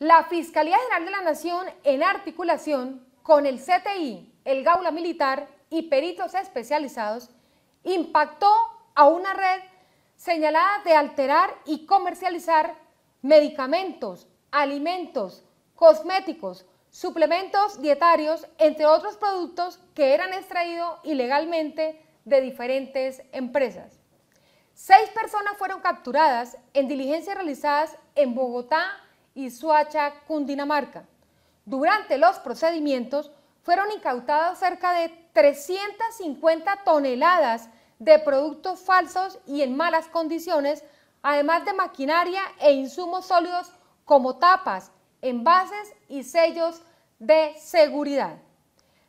La Fiscalía General de la Nación, en articulación con el CTI, el Gaula Militar y peritos especializados, impactó a una red señalada de alterar y comercializar medicamentos, alimentos, cosméticos, suplementos dietarios, entre otros productos que eran extraídos ilegalmente de diferentes empresas. Seis personas fueron capturadas en diligencias realizadas en Bogotá, y Suacha, Cundinamarca. Durante los procedimientos fueron incautadas cerca de 350 toneladas de productos falsos y en malas condiciones, además de maquinaria e insumos sólidos como tapas, envases y sellos de seguridad.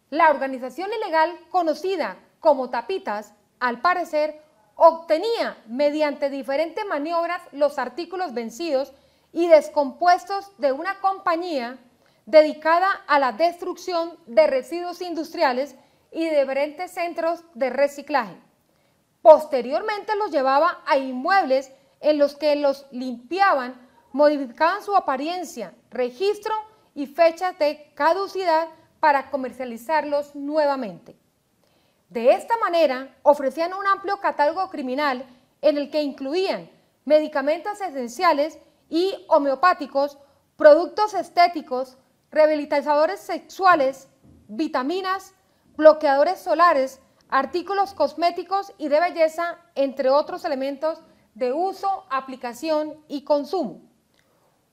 La organización ilegal conocida como Tapitas, al parecer, obtenía mediante diferentes maniobras los artículos vencidos y descompuestos de una compañía dedicada a la destrucción de residuos industriales y de diferentes centros de reciclaje. Posteriormente los llevaba a inmuebles en los que los limpiaban, modificaban su apariencia, registro y fechas de caducidad para comercializarlos nuevamente. De esta manera ofrecían un amplio catálogo criminal en el que incluían medicamentos esenciales y homeopáticos, productos estéticos, rehabilitadores sexuales, vitaminas, bloqueadores solares, artículos cosméticos y de belleza, entre otros elementos de uso, aplicación y consumo.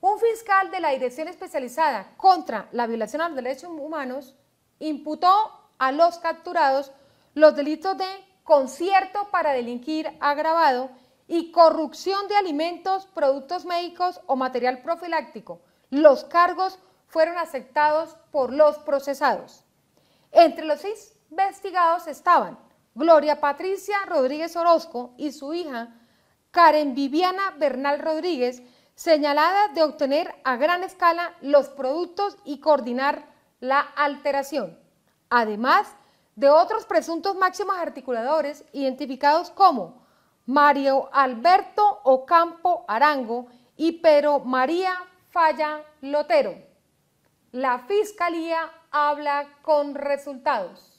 Un fiscal de la Dirección Especializada contra la Violación a los Derechos Humanos imputó a los capturados los delitos de concierto para delinquir agravado y corrupción de alimentos, productos médicos o material profiláctico. Los cargos fueron aceptados por los procesados. Entre los investigados estaban Gloria Patricia Rodríguez Orozco y su hija Karen Viviana Bernal Rodríguez, señalada de obtener a gran escala los productos y coordinar la alteración, además de otros presuntos máximos articuladores identificados como Mario Alberto Ocampo Arango y Pero María Falla Lotero. La Fiscalía habla con resultados.